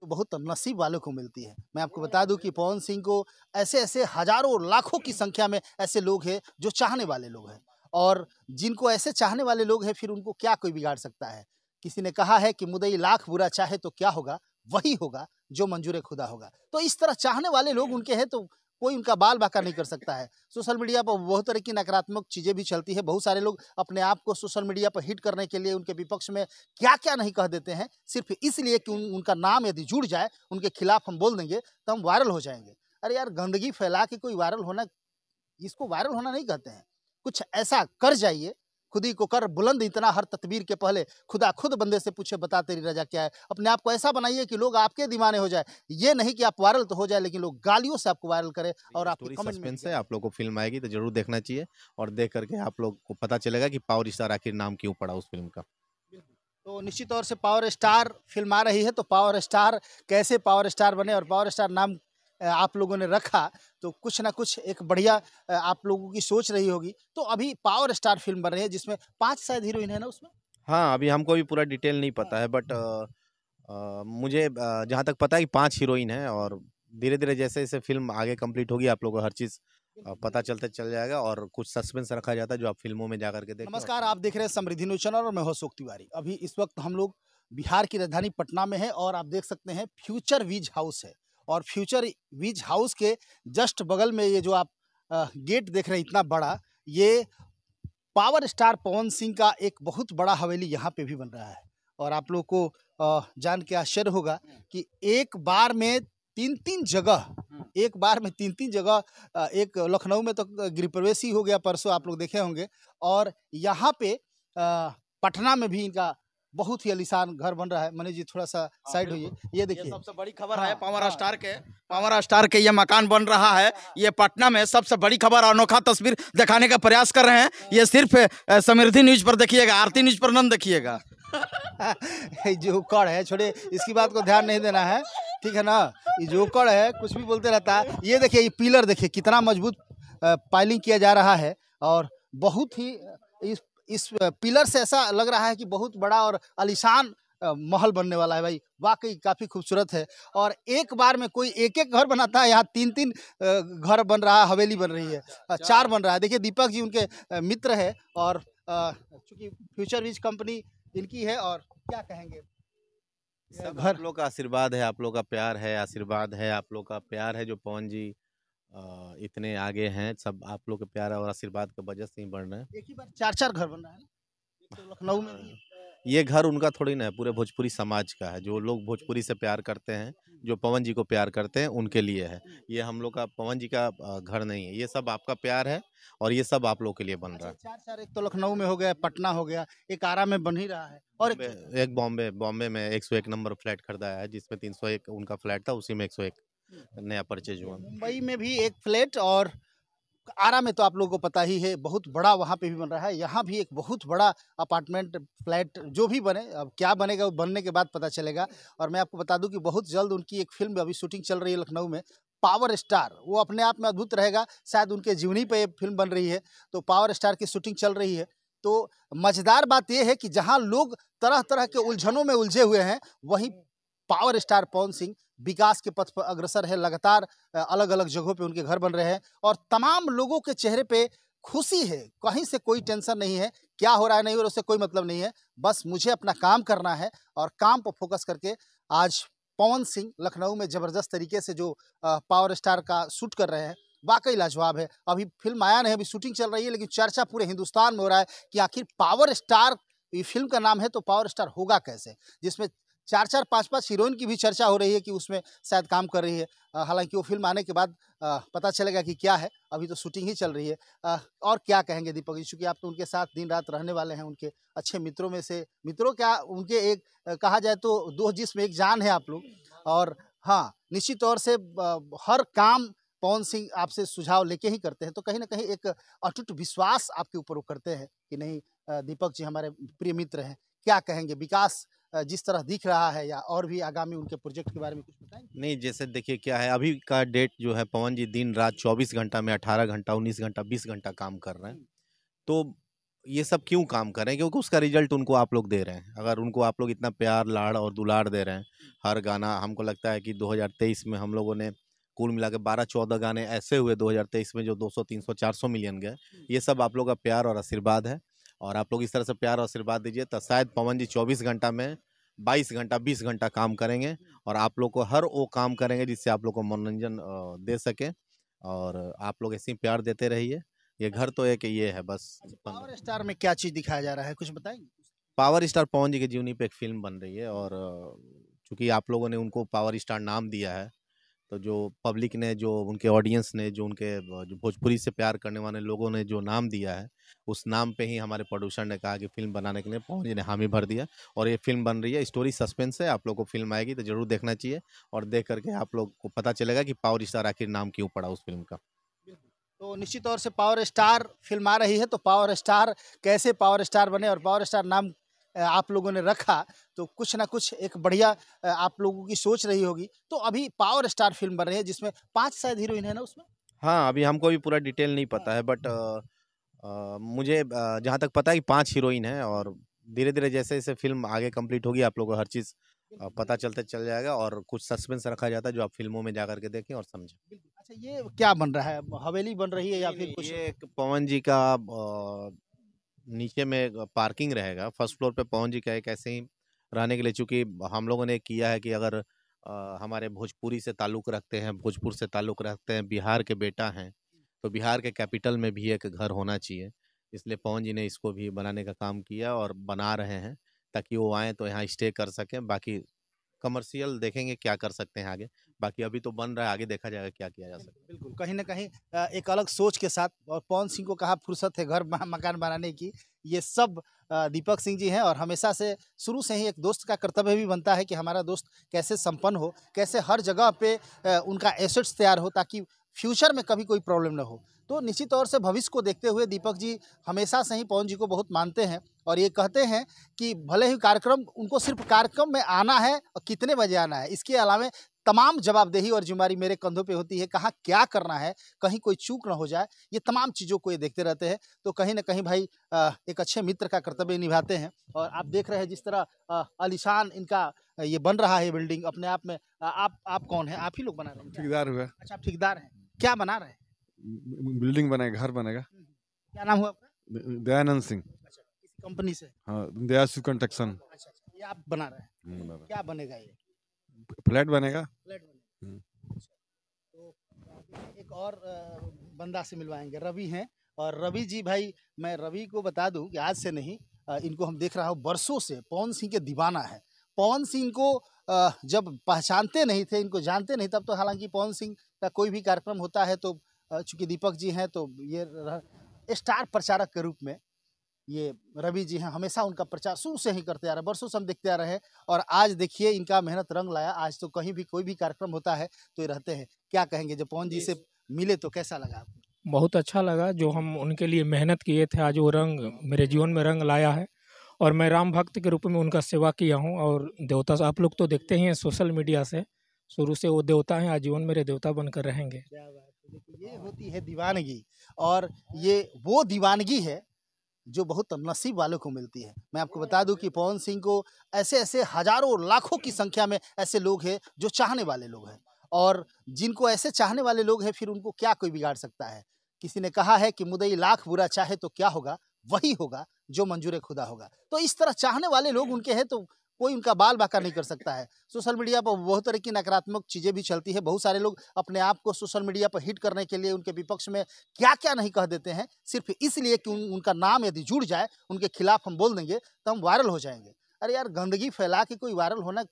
तो बहुत नसीब वालों को मिलती है मैं आपको बता दूं कि पवन सिंह को ऐसे ऐसे हजारों लाखों की संख्या में ऐसे लोग हैं जो चाहने वाले लोग हैं और जिनको ऐसे चाहने वाले लोग हैं फिर उनको क्या कोई बिगाड़ सकता है किसी ने कहा है कि मुदई लाख बुरा चाहे तो क्या होगा वही होगा जो मंजूर खुदा होगा तो इस तरह चाहने वाले लोग उनके हैं तो कोई उनका बाल बाका नहीं कर सकता है सोशल मीडिया पर बहुत तरह की नकारात्मक चीज़ें भी चलती है बहुत सारे लोग अपने आप को सोशल मीडिया पर हिट करने के लिए उनके विपक्ष में क्या क्या नहीं कह देते हैं सिर्फ इसलिए कि उन, उनका नाम यदि जुड़ जाए उनके खिलाफ हम बोल देंगे तो हम वायरल हो जाएंगे अरे यार गंदगी फैला के कोई वायरल होना इसको वायरल होना नहीं कहते हैं कुछ ऐसा कर जाइए खुदी को कर बुलंद इतना हर तकबीर के पहले खुदा खुद बंदे से पूछे बता तेरी रजा क्या है अपने आप को ऐसा बनाइए कि लोग आपके दीवाने हो जाए ये नहीं कि आप वायरल तो हो जाए लेकिन लोग गालियों से आपको वायरल करें तो और आपकी कमेंट आप लोग को फिल्म आएगी तो जरूर देखना चाहिए और देख करके आप लोग को पता चलेगा कि पावर स्टार आखिर नाम क्यों पड़ा उस फिल्म का तो निश्चित तौर से पावर स्टार फिल्म आ रही है तो पावर स्टार कैसे पावर स्टार बने और पावर स्टार नाम आप लोगों ने रखा तो कुछ ना कुछ एक बढ़िया आप लोगों की सोच रही होगी तो अभी पावर स्टार फिल्म बन रही है जिसमें पांच शायद हीरोइन है ना उसमें हाँ अभी हमको भी पूरा डिटेल नहीं पता हाँ। है बट आ, मुझे जहाँ तक पता है कि पाँच हीरोइन है और धीरे धीरे जैसे जैसे फिल्म आगे कंप्लीट होगी आप लोगों को हर चीज़ पता चलते चल जाएगा और कुछ सस्पेंस रखा जाता है जो आप फिल्मों में जाकर के देखें नमस्कार आप देख रहे हैं समृद्धि नूचन और मैं अशोक तिवारी अभी इस वक्त हम लोग बिहार की राजधानी पटना में है और आप देख सकते हैं फ्यूचर वीज हाउस है और फ्यूचर विज हाउस के जस्ट बगल में ये जो आप गेट देख रहे हैं इतना बड़ा ये पावर स्टार पवन सिंह का एक बहुत बड़ा हवेली यहाँ पे भी बन रहा है और आप लोग को जान के आश्चर्य होगा कि एक बार में तीन तीन जगह एक बार में तीन तीन जगह एक लखनऊ में तो गृह हो गया परसों आप लोग देखे होंगे और यहाँ पे पटना में भी इनका बहुत ही अलीशान घर बन रहा है मनीष जी थोड़ा सा साइड हुई ये देखिए सबसे बड़ी खबर है पावर हाँ, स्टार हाँ। के पावर स्टार के ये मकान बन रहा है हाँ। ये पटना में सबसे बड़ी खबर अनोखा तस्वीर दिखाने का प्रयास कर रहे हैं ये सिर्फ समृद्धि न्यूज पर देखिएगा आरती न्यूज पर नंद देखिएगा जो कड़ है छोड़े इसकी बात को ध्यान नहीं देना है ठीक है ना ये जो कड़ है कुछ भी बोलते रहता है ये देखिए ये पिलर देखिए कितना मजबूत पाइलिंग किया जा रहा है और बहुत ही इस इस पिलर से ऐसा लग रहा है कि बहुत बड़ा और आलिशान महल बनने वाला है भाई वाकई काफ़ी खूबसूरत है और एक बार में कोई एक एक घर बनाता है यहाँ तीन तीन घर बन रहा है हवेली बन रही है अच्छा, अच्छा। चार बन रहा है देखिए दीपक जी उनके मित्र है और चूँकि फ्यूचर विज कंपनी इनकी है और क्या कहेंगे सब तो घर लोग का आशीर्वाद है आप लोग का प्यार है आशीर्वाद है आप लोग का प्यार है जो पवन जी इतने आगे हैं सब आप लोग के प्यार और आशीर्वाद के वजह से ही बढ़ रहे हैं एक ही बार चार चार घर बन रहा है तो लखनऊ में हाँ। ये घर उनका थोड़ी ना है पूरे भोजपुरी समाज का है जो लोग भोजपुरी से प्यार करते हैं जो पवन जी को प्यार करते हैं उनके लिए है ये हम लोग का पवन जी का घर नहीं है ये सब आपका प्यार है और ये सब आप लोग के लिए बन रहा अच्छा, है चार चार एक तो लखनऊ में हो गया पटना हो गया एक आरा में बन ही रहा है और एक बॉम्बे बॉम्बे में एक सौ एक नंबर फ्लैट खरीदा है जिसमें तीन सौ एक उनका फ्लैट था उसी में एक सौ एक हम्म। नया परचेज हुआ मुंबई में भी एक फ्लैट और आरा में तो आप लोगों को पता ही है बहुत बड़ा वहाँ पे भी बन रहा है यहाँ भी एक बहुत बड़ा अपार्टमेंट फ्लैट जो भी बने अब क्या बनेगा वो बनने के बाद पता चलेगा और मैं आपको बता दूं कि बहुत जल्द उनकी एक फिल्म अभी शूटिंग चल रही है लखनऊ में पावर स्टार वो अपने आप में अद्भुत रहेगा शायद उनके जीवनी पर फिल्म बन रही है तो पावर स्टार की शूटिंग चल रही है तो मज़ेदार बात यह है कि जहाँ लोग तरह तरह के उलझनों में उलझे हुए हैं वहीं पावर स्टार पवन सिंह विकास के पथ पर अग्रसर है लगातार अलग अलग जगहों पे उनके घर बन रहे हैं और तमाम लोगों के चेहरे पे खुशी है कहीं से कोई टेंशन नहीं है क्या हो रहा है नहीं हो रहा उससे कोई मतलब नहीं है बस मुझे अपना काम करना है और काम पर फोकस करके आज पवन सिंह लखनऊ में ज़बरदस्त तरीके से जो पावर स्टार का शूट कर रहे हैं वाकई लाजवाब है अभी फिल्म आया नहीं अभी शूटिंग चल रही है लेकिन चर्चा पूरे हिंदुस्तान में हो रहा है कि आखिर पावर स्टार ये फिल्म का नाम है तो पावर स्टार होगा कैसे जिसमें चार चार पाँच पाँच हीरोइन की भी चर्चा हो रही है कि उसमें शायद काम कर रही है हालांकि वो फिल्म आने के बाद पता चलेगा कि क्या है अभी तो शूटिंग ही चल रही है और क्या कहेंगे दीपक जी चूँकि आप तो उनके साथ दिन रात रहने वाले हैं उनके अच्छे मित्रों में से मित्रों क्या उनके एक कहा जाए तो दो जिसमें एक जान है आप लोग और हाँ निश्चित तौर से हर काम पवन सिंह आपसे सुझाव लेके ही करते हैं तो कहीं ना कहीं एक अटूट विश्वास आपके ऊपर वो करते हैं कि नहीं दीपक जी हमारे प्रिय मित्र हैं क्या कहेंगे विकास जिस तरह दिख रहा है या और भी आगामी उनके प्रोजेक्ट के बारे में कुछ बताएं नहीं जैसे देखिए क्या है अभी का डेट जो है पवन जी दिन रात चौबीस घंटा में अठारह घंटा उन्नीस घंटा बीस घंटा काम कर रहे हैं हम्म। तो ये सब क्यों काम कर रहे हैं क्योंकि उसका रिजल्ट उनको आप लोग दे रहे हैं अगर उनको आप लोग इतना प्यार लाड़ और दुलाड़ दे रहे हैं हम्म। हर गाना हमको लगता है कि दो में हम लोगों ने कुल मिला के बारह चौदह गाने ऐसे हुए दो में जो दो सौ 400 मिलियन गए हम्म। ये सब आप लोग का प्यार और आशीर्वाद है और आप लोग इस तरह से प्यार और आशीर्वाद दीजिए तो शायद पवन जी चौबीस घंटा में बाईस घंटा बीस घंटा काम करेंगे और आप लोग को हर वो काम करेंगे जिससे आप लोग को मनोरंजन दे सके और आप लोग ऐसे ही प्यार देते रहिए ये घर तो एक ये है बस पावर अच्छा, स्टार में क्या चीज़ दिखाया जा रहा है कुछ बताएंगे पावर स्टार पवन जी के जीवनी पे एक फिल्म बन रही है और चूँकि आप लोगों ने उनको पावर स्टार नाम दिया है तो जो पब्लिक ने जो उनके ऑडियंस ने जो उनके जो भोजपुरी से प्यार करने वाले लोगों ने जो नाम दिया है उस नाम पे ही हमारे प्रोड्यूसर ने कहा कि फिल्म बनाने के लिए पवन जी ने हामी भर दिया और ये फिल्म बन रही है स्टोरी सस्पेंस है आप लोग को फिल्म आएगी तो ज़रूर देखना चाहिए और देख करके आप लोग को पता चलेगा कि पावर स्टार आखिर नाम क्यों पड़ा उस फिल्म का तो निश्चित तौर से पावर स्टार फिल्म आ रही है तो पावर स्टार कैसे पावर स्टार बने और पावर स्टार नाम आप लोगों ने रखा तो कुछ ना कुछ एक बढ़िया आप लोगों की सोच रही होगी तो अभी पावर स्टार फिल्म बन रही है जिसमें पांच शायद हीरोइन है ना उसमें हाँ अभी हमको भी पूरा डिटेल नहीं पता है बट आ, हाँ। मुझे जहाँ तक पता है कि पांच हीरोइन है और धीरे धीरे जैसे जैसे फिल्म आगे कंप्लीट होगी आप लोगों को हर चीज़ पता चलते चल जाएगा और कुछ सस्पेंस रखा जाता है जो आप फिल्मों में जा करके देखें और समझें अच्छा ये क्या बन रहा है हवेली बन रही है या फिर कुछ ये पवन जी का नीचे में पार्किंग रहेगा फर्स्ट फ्लोर पे पहुंच ही कहे कैसे ही रहने के लिए चूँकि हम लोगों ने किया है कि अगर आ, हमारे भोजपुरी से ताल्लुक़ रखते हैं भोजपुर से ताल्लुक़ रखते हैं बिहार के बेटा हैं तो बिहार के कैपिटल में भी एक घर होना चाहिए इसलिए पवन जी ने इसको भी बनाने का काम किया और बना रहे हैं ताकि वो आएँ तो यहाँ स्टे कर सकें बाकी कमर्शियल देखेंगे क्या कर सकते हैं आगे बाकी अभी तो बन रहा है आगे देखा जाएगा क्या किया जा सकता है बिल्कुल कहीं ना कहीं एक अलग सोच के साथ और पवन सिंह को कहा फुर्सत है घर मकान बनाने की ये सब दीपक सिंह जी हैं और हमेशा से शुरू से ही एक दोस्त का कर्तव्य भी बनता है कि हमारा दोस्त कैसे संपन्न हो कैसे हर जगह पे उनका एसेट्स तैयार हो ताकि फ्यूचर में कभी कोई प्रॉब्लम ना हो तो निश्चित तौर से भविष्य को देखते हुए दीपक जी हमेशा से ही पवन जी को बहुत मानते हैं और ये कहते हैं कि भले ही कार्यक्रम उनको सिर्फ कार्यक्रम में आना है और कितने बजे आना है इसके अलावा तमाम जवाबदेही और जिम्मेवारी मेरे कंधों पे होती है कहाँ क्या करना है कहीं कोई चूक ना हो जाए ये तमाम चीज़ों को ये देखते रहते हैं तो कहीं ना कहीं भाई एक अच्छे मित्र का कर्तव्य निभाते हैं और आप देख रहे हैं जिस तरह अलीशान इनका ये बन रहा है बिल्डिंग अपने आप में आप आप कौन है आप ही लोग बना रहे हैं ठेकेदार हुआ अच्छा आप ठेकेदार हैं क्या बना रहे हैं बिल्डिंग बनेगा घर बनेगा हम्म, हम्म। क्या नाम हुआ आपका दयानंद सिंह अच्छा कंपनी से हाँ सु कंस्ट्रक्शन अच्छा, अच्छा ये आप बना रहे हैं हम्म, क्या बनेगा ये फ्लैट बनेगा फ्लैट बनेगा अच्छा, तो एक और बंदा से मिलवाएंगे रवि हैं और रवि जी भाई मैं रवि को बता दूं कि आज से नहीं इनको हम देख रहा हूँ बरसों से पवन सिंह के दीवाना है पवन सिंह को जब पहचानते नहीं थे इनको जानते नहीं तब तो हालांकि पवन सिंह का कोई भी कार्यक्रम होता है तो चूंकि दीपक जी हैं तो ये स्टार प्रचारक के रूप में ये रवि जी हैं हमेशा उनका प्रचार शुरू से ही करते आ रहे बरसों से हम देखते आ रहे हैं और आज देखिए इनका मेहनत रंग लाया आज तो कहीं भी कोई भी कार्यक्रम होता है तो ये रहते हैं क्या कहेंगे जब पवन जी से मिले तो कैसा लगा आपको बहुत अच्छा लगा जो हम उनके लिए मेहनत किए थे आज वो रंग मेरे जीवन में रंग लाया है और मैं राम भक्त के रूप में उनका सेवा किया हूँ और देवता आप लोग तो देखते ही हैं सोशल मीडिया से शुरू से वो देवता हैं आजीवन मेरे देवता बनकर रहेंगे ये होती है दीवानगी और ये वो दीवानगी है जो बहुत नसीब वालों को मिलती है मैं आपको बता दूं कि पवन सिंह को ऐसे ऐसे हजारों लाखों की संख्या में ऐसे लोग हैं जो चाहने वाले लोग हैं और जिनको ऐसे चाहने वाले लोग हैं फिर उनको क्या कोई बिगाड़ सकता है किसी ने कहा है कि मुदई लाख बुरा चाहे तो क्या होगा वही होगा जो मंजूर खुदा होगा तो इस तरह चाहने वाले लोग उनके हैं तो कोई उनका बाल बाका नहीं कर सकता है सोशल मीडिया पर बहुत तरह की नकारात्मक चीज़ें भी चलती है बहुत सारे लोग अपने आप को सोशल मीडिया पर हिट करने के लिए उनके विपक्ष में क्या क्या नहीं कह देते हैं सिर्फ इसलिए कि उन, उनका नाम यदि जुड़ जाए उनके खिलाफ हम बोल देंगे तो हम वायरल हो जाएंगे अरे यार गंदगी फैला के कोई वायरल होना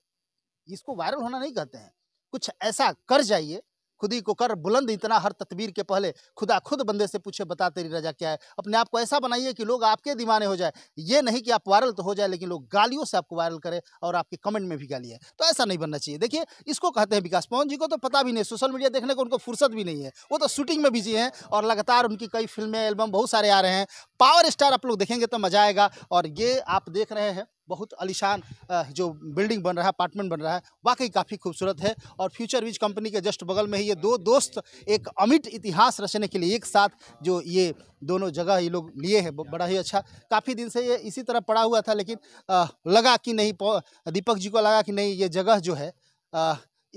इसको वायरल होना नहीं कहते हैं कुछ ऐसा कर जाइए खुदी को कर बुलंद इतना हर तकबीर के पहले खुदा खुद बंदे से पूछे बता तेरी रजा क्या है अपने आप को ऐसा बनाइए कि लोग आपके दीवाने हो जाए ये नहीं कि आप वायरल तो हो जाए लेकिन लोग गालियों से आपको वायरल करें और आपके कमेंट में भी गाली है तो ऐसा नहीं बनना चाहिए देखिए इसको कहते हैं विकास पवन जी को तो पता भी नहीं सोशल मीडिया देखने को उनको फुर्सत भी नहीं है वो तो शूटिंग में बिजी हैं और लगातार उनकी कई फिल्में एल्बम बहुत सारे आ रहे हैं पावर स्टार आप लोग देखेंगे तो मजा आएगा और ये आप देख रहे हैं बहुत आलिशान जो बिल्डिंग बन रहा है अपार्टमेंट बन रहा है वाकई काफ़ी खूबसूरत है और फ्यूचर विज कंपनी के जस्ट बगल में ही ये दो दोस्त एक अमिट इतिहास रचने के लिए एक साथ जो ये दोनों जगह ये लोग लिए हैं बड़ा ही अच्छा काफ़ी दिन से ये इसी तरह पड़ा हुआ था लेकिन लगा कि नहीं दीपक जी को लगा कि नहीं ये जगह जो है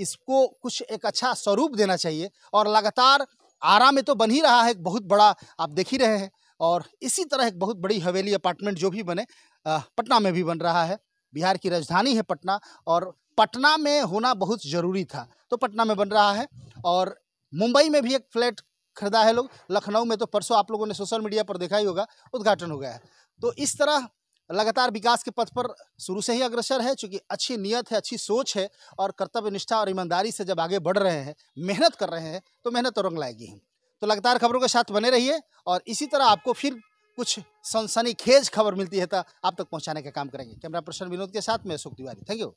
इसको कुछ एक अच्छा स्वरूप देना चाहिए और लगातार आरा में तो बन ही रहा है एक बहुत बड़ा आप देख ही रहे हैं और इसी तरह एक बहुत बड़ी हवेली अपार्टमेंट जो भी बने पटना में भी बन रहा है बिहार की राजधानी है पटना और पटना में होना बहुत ज़रूरी था तो पटना में बन रहा है और मुंबई में भी एक फ्लैट खरीदा है लोग लखनऊ में तो परसों आप लोगों ने सोशल मीडिया पर देखा ही होगा उद्घाटन हो गया है तो इस तरह लगातार विकास के पथ पर शुरू से ही अग्रसर है चूँकि अच्छी नीयत है अच्छी सोच है और कर्तव्य निष्ठा और ईमानदारी से जब आगे बढ़ रहे हैं मेहनत कर रहे हैं तो मेहनत तो रंग लाएगी तो लगातार खबरों के साथ बने रहिए और इसी तरह आपको फिर कुछ सनसनीखेज खबर मिलती है तो आप तक पहुंचाने का काम करेंगे कैमरा पर्सन विनोद के साथ मैं अशोक तिवारी थैंक यू